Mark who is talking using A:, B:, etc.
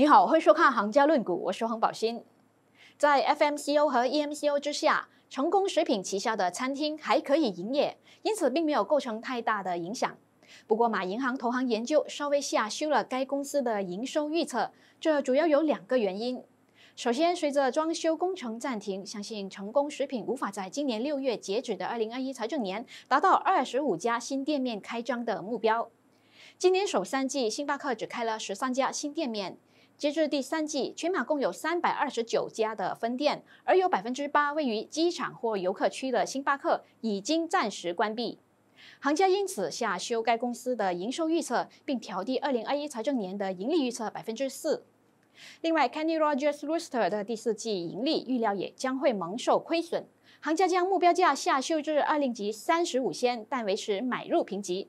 A: 你好，欢迎收看《行家论股》，我是黄宝新。在 FMCO 和 EMCO 之下，成功食品旗下的餐厅还可以营业，因此并没有构成太大的影响。不过，马银行投行研究稍微下修了该公司的营收预测，这主要有两个原因。首先，随着装修工程暂停，相信成功食品无法在今年六月截止的二零二一财政年达到二十五家新店面开张的目标。今年首三季，星巴克只开了十三家新店面。截至第三季，全马共有三百二十九家的分店，而有百分之八位于机场或游客区的星巴克已经暂时关闭。行家因此下修该公司的营收预测，并调低二零二一财政年的盈利预测百分之四。另外，Kenny Rogers Rooster 的第四季盈利预料也将会蒙受亏损，行家将目标价下修至二令级三十五仙，但维持买入评级。